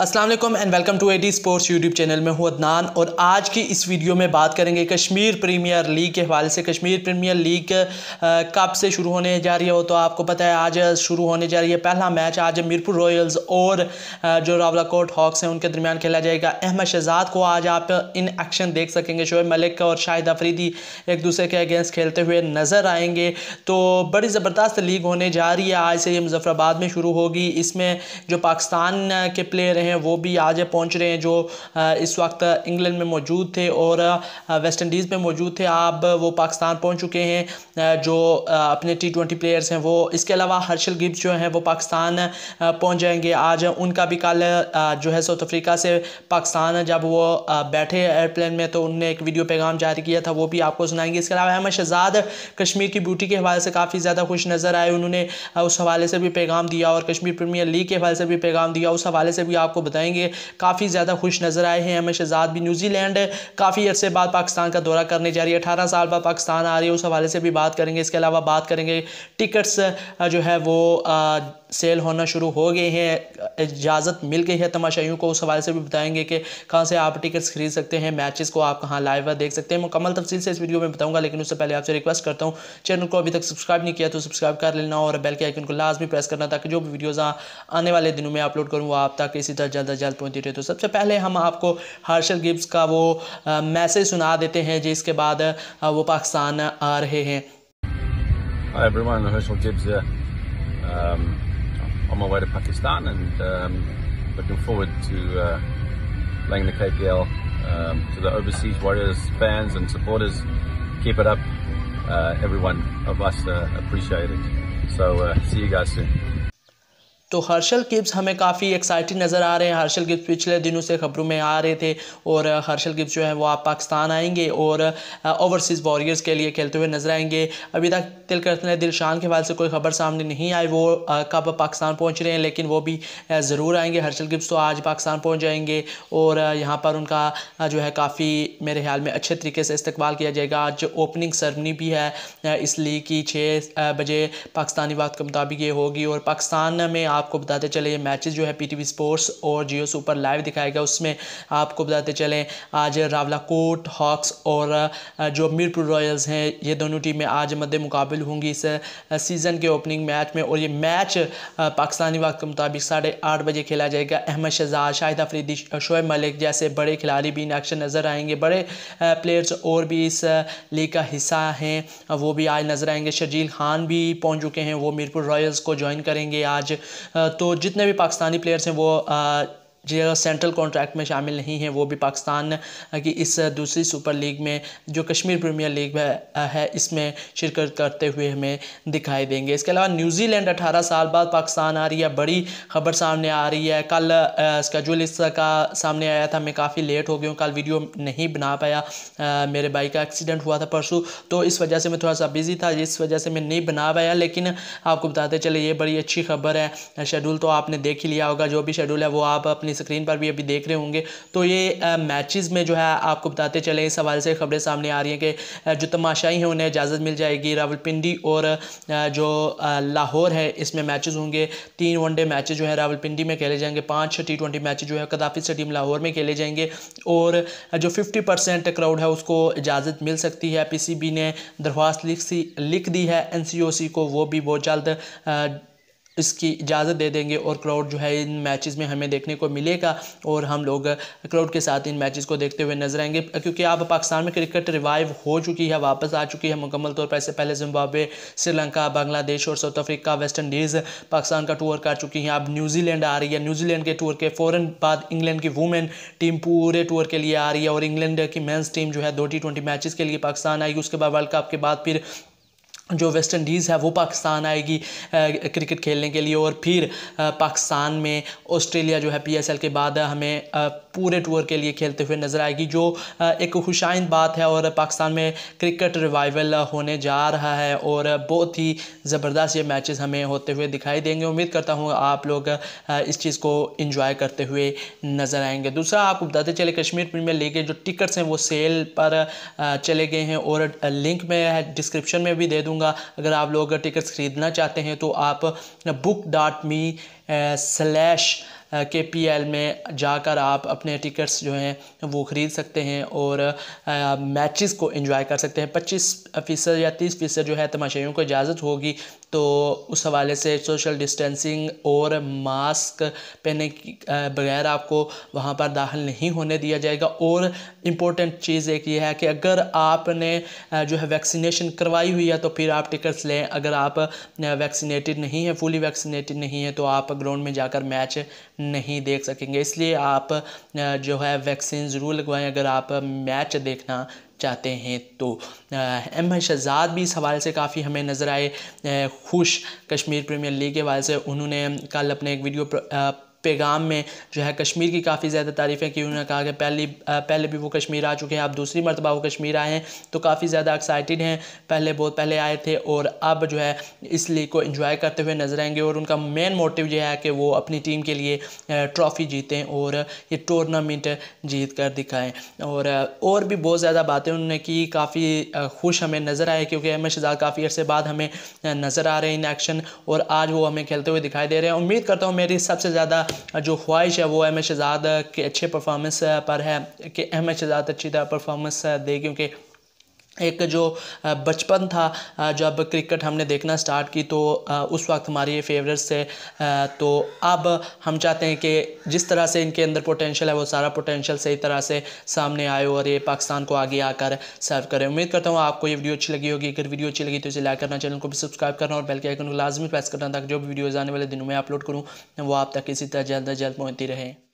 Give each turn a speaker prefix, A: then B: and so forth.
A: Aslam and welcome to AD sports YouTube channel में हूँ अदनान और आज की इस वीडियो में बात करेंगे कश्मीर प्रीमियर लीग के हवाले से कश्मीर प्रीमियर लीग कब से शुरू होने जा रही है वो तो आपको पता है आज शुरू होने जा रही है पहला मैच आज मीरपुर रॉयल्स और जो रावला कोट हॉक्स हैं उनके दरमियान खेला जाएगा अहमद शहजाद को आज आप इन एक्शन देख सकेंगे शोएब मलिक और शाहिद अफरीदी एक दूसरे के अगेंस्ट खेलते हुए नज़र आएंगे तो बड़ी ज़बरदस्त लीग होने जा रही है आज से ये मुजफ्फराबाद में शुरू होगी इसमें जो पाकिस्तान के प्लेयर हैं हैं वो भी आज पहुंच रहे हैं जो इस वक्त इंग्लैंड में मौजूद थे और वेस्ट इंडीज़ में मौजूद थे अब वो पाकिस्तान पहुंच चुके हैं जो अपने टी ट्वेंटी प्लेयर्स हैं वो इसके अलावा हर्षल गिब्स जो हैं वो पाकिस्तान पहुँच जाएंगे आज उनका भी कल जो है साउथ अफ्रीका से पाकिस्तान जब वो बैठे एयरप्लेन में तो उनने एक वीडियो पैगाम जारी किया था वो भी आपको सुनाएंगे इसके अलावा अहमद शहजाद कश्मीर की ब्यूटी के हवाले से काफ़ी ज़्यादा खुश नज़र आए उन्होंने उस हवाले से भी पैगाम दिया और कश्मीर प्रीमियर लीग के हवाले से भी पैगाम दिया उस हवाले से भी आपको आपको बताएंगे काफ़ी ज़्यादा खुश नज़र आए हैं एम शहजाद भी न्यूजीलैंड काफ़ी अरसे बाद पाकिस्तान का दौरा करने जा रही है अठारह साल बाद पाकिस्तान आ रही है उस हवाले से भी बात करेंगे इसके अलावा बात करेंगे टिकट्स जो है वो सेल होना शुरू हो गए हैं इजाज़त मिल गई है तमाशाइयों को उस हवाले से भी बताएंगे कि कहाँ से आप टिकट्स खरीद सकते हैं मैचेस को आप कहाँ लाइव देख सकते हैं मुकम्मल तफसील से इस वीडियो में बताऊँगा लेकिन उससे पहले आपसे रिक्वेस्ट करता हूँ चैनल को अभी तक सब्सक्राइब नहीं किया तो सब्सक्राइब कर लेना और बेल के आइकन को लाजमी प्रेस करना ताकि जो भी वीडियोज़ आने वाले दिनों में अपलोड करूँ आप तक इसी तरह जल्द अज जल्द पहुँचती रहे तो सबसे पहले हम आपको हार्शल गिब्स का वो मैसेज सुना देते हैं जिसके बाद वो पाकिस्तान आ रहे हैं Hi everyone, Herschel Gibbs here. Um, my way to Pakistan and um, looking forward to uh, playing the KPL. Um, to the overseas Warriors fans and supporters, keep it up. Uh, everyone of us uh, appreciate it. So uh, see you guys soon. तो Herschelle Gibbs हमें काफ़ी excited नज़र आ रहे हैं Herschelle Gibbs पिछले दिनों से खबरों में आ रहे थे और हर्षल गिब्स जो है वो आप पाकिस्तान आएंगे और ओवरसीज़ वॉरियर्स के लिए खेलते हुए नज़र आएंगे अभी तक दिल करते दिलशान के हवाले से कोई खबर सामने नहीं आई वो कब पाकिस्तान पहुँच रहे हैं लेकिन वो भी ज़रूर आएंगे हर्षल गिब्स तो आज पाकिस्तान पहुँच जाएंगे और यहाँ पर उनका जो है काफ़ी मेरे ख्याल में अच्छे तरीके से इस्तेवाल किया जाएगा आज ओपनिंग सरमनी भी है इस लीग की छः बजे पाकिस्तानी बात के मुताबिक ये होगी और पाकिस्तान में आप आपको बताते चले ये मैचेस जो है पीटीवी स्पोर्ट्स और जियो सुपर लाइव दिखाएगा उसमें आपको बताते चलें आज रावला कोट हॉक्स और जो मीरपुर रॉयल्स हैं ये दोनों टीमें आज मद्दे मुकाबल होंगी इस सीज़न के ओपनिंग मैच में और ये मैच पाकिस्तानी वक्त के मुताबिक साढ़े आठ बजे खेला जाएगा अहमद शहजाद शाहिद अफरीदी शोएब मलिक जैसे बड़े खिलाड़ी भी इन एक्शन नज़र आएंगे बड़े प्लेयर्स और भी इस लीग का हिस्सा हैं वो भी आज नज़र आएंगे शजील खान भी पहुंच चुके हैं वो मीरपुर रॉयल्स को ज्वाइन करेंगे आज तो जितने भी पाकिस्तानी प्लेयर्स हैं वो जो सेंट्रल कॉन्ट्रैक्ट में शामिल नहीं है वो भी पाकिस्तान की इस दूसरी सुपर लीग में जो कश्मीर प्रीमियर लीग है इसमें शिरकत करते हुए हमें दिखाई देंगे इसके अलावा न्यूजीलैंड 18 साल बाद पाकिस्तान आ रही है बड़ी खबर सामने आ रही है कल स्कजूल इसका सामने आया था मैं काफ़ी लेट हो गया हूँ कल वीडियो नहीं बना पाया आ, मेरे बाइक का एक्सीडेंट हुआ था परसों तो इस वजह से मैं थोड़ा सा बिज़ी था इस वजह से मैं नहीं बना पाया लेकिन आपको बताते चले ये बड़ी अच्छी खबर है शेड्यूल तो आपने देख ही लिया होगा जो भी शेड्यूल है वो आप अपनी अपनी स्क्रीन पर भी अभी देख रहे होंगे तो ये मैचेस में जो है आपको बताते चले इस हवाले से खबरें सामने आ रही हैं कि जो तमाशाई हैं उन्हें इजाज़त मिल जाएगी रावलपिंडी और जो लाहौर है इसमें मैचेस होंगे तीन वनडे मैच जो है रावलपिंडी में खेले जाएंगे पाँच टी ट्वेंटी मैच जो है कदाफी स्टेडियम लाहौर में खेले जाएंगे और जो फिफ्टी परसेंट क्राउड है उसको इजाज़त मिल सकती है पी सी बी ने दरख्वास्त लिख सी लिख दी है एन सी ओ सी को वो भी बहुत जल्द इसकी इजाज़त दे देंगे और क्राउड जो है इन मैचेस में हमें देखने को मिलेगा और हम लोग क्राउड के साथ इन मैचेस को देखते हुए नजर आएंगे क्योंकि अब पाकिस्तान में क्रिकेट रिवाइव हो चुकी है वापस आ चुकी है मुकम्मल तौर पर इससे पहले जिम्बाब्वे श्रीलंका बांग्लादेश और south Africa West Indies Pakistan का टूर कर चुकी हैं अब न्यूजीलैंड आ रही है न्यूजीलैंड के टूर के फ़ौर बाद इंग्लैंड की वुमेन टीम पूरे टूर के लिए आ रही है और इंग्लैंड की मैंस टीम जो है दो टी ट्वेंटी के लिए पाकिस्तान आएगी उसके बाद वर्ल्ड कप के बाद फिर जो वेस्ट इंडीज़ है वो पाकिस्तान आएगी क्रिकेट खेलने के लिए और फिर पाकिस्तान में ऑस्ट्रेलिया जो है पीएसएल के बाद हमें पूरे टूर के लिए खेलते हुए नज़र आएगी जो एक खुशाइन बात है और पाकिस्तान में क्रिकेट रिवाइवल होने जा रहा है और बहुत ही ज़बरदस्त ये मैचेस हमें होते हुए दिखाई देंगे उम्मीद करता हूँ आप लोग इस चीज़ को इंजॉय करते हुए नज़र आएंगे दूसरा आपको बताते चले कश्मीर प्रीमियर लीग के जो टिकट्स हैं वो सेल पर चले गए हैं और लिंक में डिस्क्रिप्शन में भी दे दूँगा अगर आप लोग टिकट्स ख़रीदना चाहते हैं तो आप book dot me slash uh, K P L में जाकर आप अपने टिकट्स जो हैं वो ख़रीद सकते हैं और मैचेस को एंजॉय कर सकते हैं पच्चीस फ़ीसद या तीस फ़ीसद जो है तमाशाइयों को इजाज़त होगी तो उस हवाले से सोशल डिस्टेंसिंग और मास्क पहने की बगैर आपको वहाँ पर दाखिल नहीं होने दिया जाएगा और इम्पोर्टेंट चीज़ एक ये है कि अगर आपने जो है वैक्सीनेशन करवाई हुई है तो फिर आप टिकट्स लें अगर आप वैक्सीनेटेड नहीं है फुली वैक्सीनेटेड नहीं है तो आप ग्राउंड में जाकर मैच नहीं देख सकेंगे इसलिए आप जो है वैक्सीन ज़रूर लगवाएं अगर आप मैच देखना चाहते हैं तो एम शहजाद भी इस हवाले से काफ़ी हमें नज़र आए खुश कश्मीर प्रीमियर लीग के हवाले से उन्होंने कल अपने एक वीडियो प्र, आ, पैगाम में जो है कश्मीर की काफ़ी ज़्यादा तारीफ़ें की उन्होंने कहा कि पहली पहले भी वो कश्मीर आ चुके हैं अब दूसरी मरतबा वो कश्मीर आए हैं तो काफ़ी ज़्यादा एक्साइटेड हैं पहले बहुत पहले आए थे और अब जो है इस लीग को इन्जॉय करते हुए नजर आएंगे और उनका मेन मोटिव यह है कि वो अपनी टीम के लिए ट्रॉफ़ी जीतें और ये टूर्नामेंट जीत कर दिखाएँ और और भी बहुत ज़्यादा बातें उन्होंने की काफ़ी खुश हमें नज़र आए क्योंकि अहमद शहजाद काफ़ी अर्से बाद हमें नज़र आ रहे हैं इन एक्शन और आज वो हमें खेलते हुए दिखाई दे रहे हैं उम्मीद करता हूँ मेरी सबसे ज़्यादा जो ख्वाहिश है वो अहम शहजाद के अच्छे परफॉर्मेंस पर है कि अहम शहजाद अच्छी तरह परफॉर्मेंस दे क्योंकि एक जो बचपन था जब क्रिकेट हमने देखना स्टार्ट की तो उस वक्त हमारी ये फेवरेट्स थे तो अब हम चाहते हैं कि जिस तरह से इनके अंदर पोटेंशियल है वो सारा पोटेंशियल सही तरह से सामने आए और ये पाकिस्तान को आगे आकर सर्व करें उम्मीद करता हूँ आपको ये वीडियो अच्छी लगी होगी अगर वीडियो अच्छी लगी तो इसे लाइक करना चैनल को भी सब्सक्राइब करना और बेल के आइकन को लाजमी प्रेस करना ताकि जो भी वीडियोज़ आने वाले दिनों में अपलोड करूँ वो आप तक इसी तरह जल्द अज जल्द पहुँचती रहे